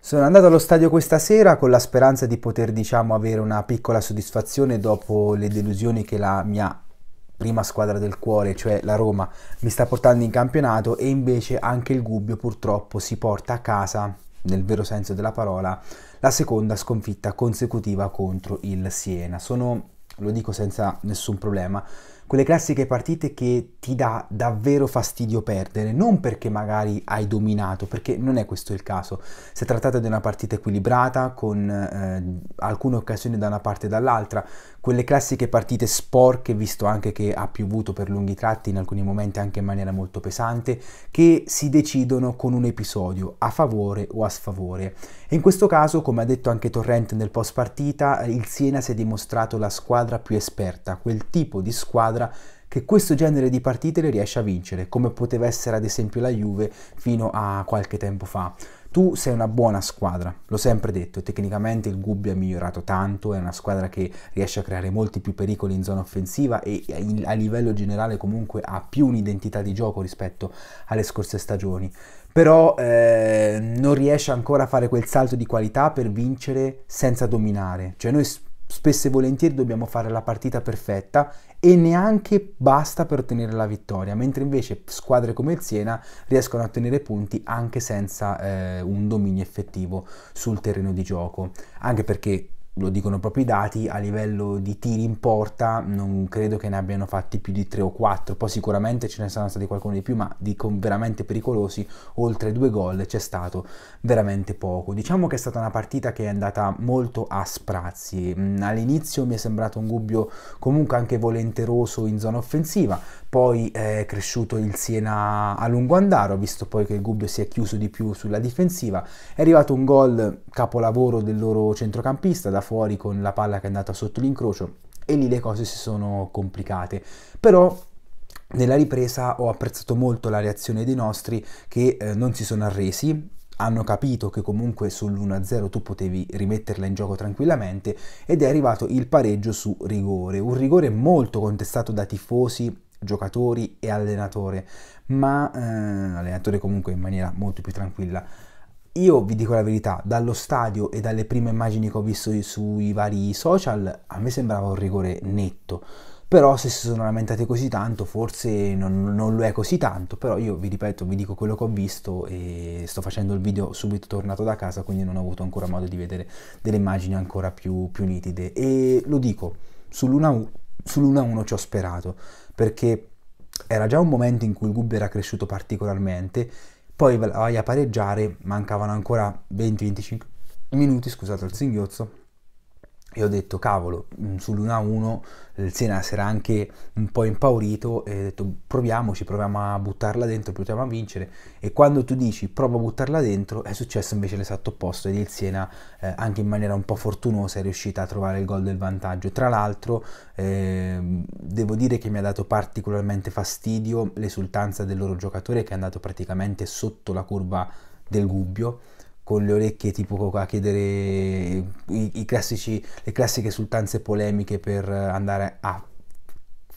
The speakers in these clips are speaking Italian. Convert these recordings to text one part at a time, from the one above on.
Sono andato allo stadio questa sera con la speranza di poter diciamo avere una piccola soddisfazione dopo le delusioni che la mia prima squadra del cuore, cioè la Roma, mi sta portando in campionato e invece anche il Gubbio purtroppo si porta a casa, nel vero senso della parola, la seconda sconfitta consecutiva contro il Siena. Sono lo dico senza nessun problema quelle classiche partite che ti dà davvero fastidio perdere, non perché magari hai dominato, perché non è questo il caso. Si è trattata di una partita equilibrata, con eh, alcune occasioni da una parte e dall'altra, quelle classiche partite sporche, visto anche che ha piovuto per lunghi tratti, in alcuni momenti anche in maniera molto pesante, che si decidono con un episodio a favore o a sfavore. E in questo caso, come ha detto anche Torrente nel post partita, il Siena si è dimostrato la squadra più esperta, quel tipo di squadra squadra che questo genere di partite le riesce a vincere, come poteva essere ad esempio la Juve fino a qualche tempo fa. Tu sei una buona squadra, l'ho sempre detto, tecnicamente il Gubbio ha migliorato tanto, è una squadra che riesce a creare molti più pericoli in zona offensiva e a livello generale comunque ha più un'identità di gioco rispetto alle scorse stagioni, però eh, non riesce ancora a fare quel salto di qualità per vincere senza dominare, cioè noi spesso e volentieri dobbiamo fare la partita perfetta e neanche basta per ottenere la vittoria, mentre invece squadre come il Siena riescono a ottenere punti anche senza eh, un dominio effettivo sul terreno di gioco, anche perché lo dicono proprio i dati, a livello di tiri in porta non credo che ne abbiano fatti più di 3 o 4, poi sicuramente ce ne sono stati qualcuno di più, ma dico veramente pericolosi, oltre due gol c'è stato veramente poco. Diciamo che è stata una partita che è andata molto a sprazzi, mm, all'inizio mi è sembrato un gubbio comunque anche volenteroso in zona offensiva, poi è cresciuto il Siena a lungo andare, ho visto poi che il Gubbio si è chiuso di più sulla difensiva, è arrivato un gol capolavoro del loro centrocampista, da fuori con la palla che è andata sotto l'incrocio e lì le cose si sono complicate. Però nella ripresa ho apprezzato molto la reazione dei nostri che eh, non si sono arresi, hanno capito che comunque sull'1-0 tu potevi rimetterla in gioco tranquillamente ed è arrivato il pareggio su rigore, un rigore molto contestato da tifosi giocatori e allenatore, ma eh, allenatore comunque in maniera molto più tranquilla io vi dico la verità, dallo stadio e dalle prime immagini che ho visto sui vari social, a me sembrava un rigore netto. Però se si sono lamentati così tanto, forse non, non, lo è così tanto, però io vi ripeto, vi dico quello che ho visto e sto facendo il video subito tornato da casa, quindi non ho avuto ancora modo di vedere delle immagini ancora più, più nitide. E lo dico, sull'1-1 ci ho sperato, perché era già un momento in cui il Gubbe era cresciuto particolarmente poi vai a pareggiare, mancavano ancora 20-25 minuti, scusate il singhiozzo, e ho detto cavolo mm, sull'1-1 il Siena si era anche un po' impaurito e ho detto proviamoci, proviamo a buttarla dentro, proviamo a vincere e quando tu dici prova a buttarla dentro è successo invece l'esatto opposto ed il Siena eh, anche in maniera un po' fortunosa è riuscita a trovare il gol del vantaggio tra l'altro eh, devo dire che mi ha dato particolarmente fastidio l'esultanza del loro giocatore che è andato praticamente sotto la curva del Gubbio con le orecchie tipo a chiedere i, i classici, le classiche sultanze polemiche per andare a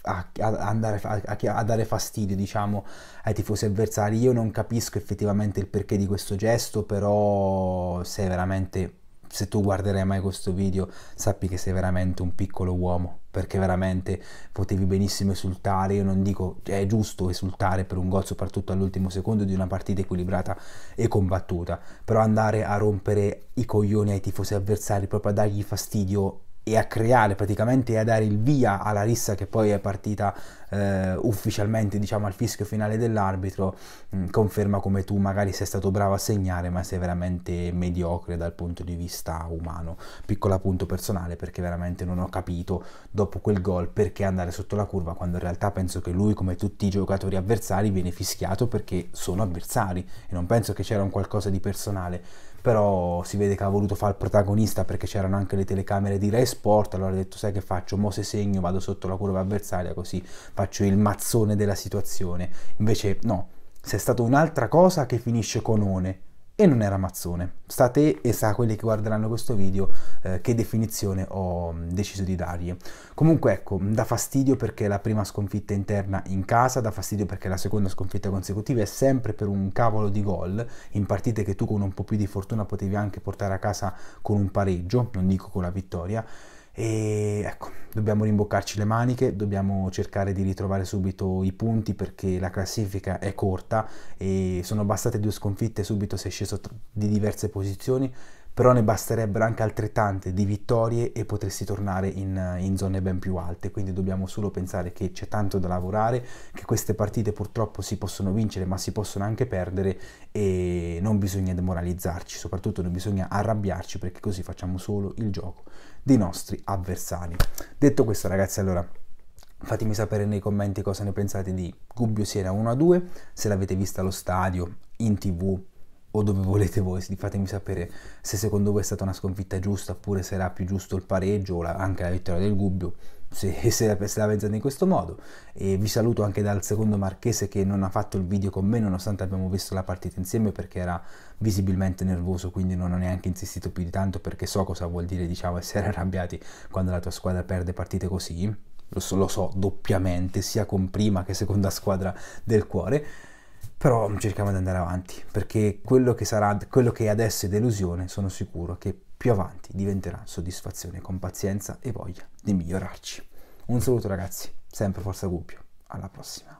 a, andare a, a, dare fastidio diciamo ai tifosi avversari io non capisco effettivamente il perché di questo gesto però sei veramente se tu guarderai mai questo video sappi che sei veramente un piccolo uomo perché veramente potevi benissimo esultare, io non dico è giusto esultare per un gol soprattutto all'ultimo secondo di una partita equilibrata e combattuta, però andare a rompere i coglioni ai tifosi avversari, proprio a dargli fastidio e a creare praticamente e a dare il via alla rissa che poi è partita eh, ufficialmente diciamo al fischio finale dell'arbitro mh, mm, conferma come tu magari sei stato bravo a segnare ma sei veramente mediocre dal punto di vista umano piccolo appunto personale perché veramente non ho capito dopo quel gol perché andare sotto la curva quando in realtà penso che lui come tutti i giocatori avversari viene fischiato perché sono avversari e non penso che c'era un qualcosa di personale però si vede che ha voluto fare il protagonista perché c'erano anche le telecamere di Rai Sport, allora ha detto sai che faccio, mo se segno vado sotto la curva avversaria così faccio il mazzone della situazione, invece no, se è stata un'altra cosa che finisce con One, e non era mazzone. Sta a te e sta a quelli che guarderanno questo video eh, che definizione ho mm, deciso di dargli. Comunque ecco, mm, dà fastidio perché la prima sconfitta interna in casa, dà fastidio perché la seconda sconfitta consecutiva è sempre per un cavolo di gol, in partite che tu con un po' più di fortuna potevi anche portare a casa con un pareggio, non dico con la vittoria. E ecco, dobbiamo rimboccarci le maniche, dobbiamo cercare di ritrovare subito i punti perché la classifica è corta e sono bastate due sconfitte, subito si è sceso di diverse posizioni però ne basterebbero anche altrettante di vittorie e potresti tornare in, in, zone ben più alte, quindi dobbiamo solo pensare che c'è tanto da lavorare, che queste partite purtroppo si possono vincere ma si possono anche perdere e non bisogna demoralizzarci, soprattutto non bisogna arrabbiarci perché così facciamo solo il gioco dei nostri avversari. Detto questo ragazzi allora... Fatemi sapere nei commenti cosa ne pensate di Gubbio Siena 1-2, se l'avete vista allo stadio, in tv, o dove volete voi, fatemi sapere se secondo voi è stata una sconfitta giusta oppure se era più giusto il pareggio o la, anche la vittoria del Gubbio, se, se, la, se la pensate in questo modo. E vi saluto anche dal secondo Marchese che non ha fatto il video con me nonostante abbiamo visto la partita insieme perché era visibilmente nervoso, quindi non ho neanche insistito più di tanto perché so cosa vuol dire diciamo essere arrabbiati quando la tua squadra perde partite così. Lo so, lo so doppiamente, sia con prima che seconda squadra del cuore però cerchiamo di andare avanti, perché quello che, sarà, quello che adesso è delusione, sono sicuro che più avanti diventerà soddisfazione con pazienza e voglia di migliorarci. Un saluto ragazzi, sempre Forza Gubbio, alla prossima.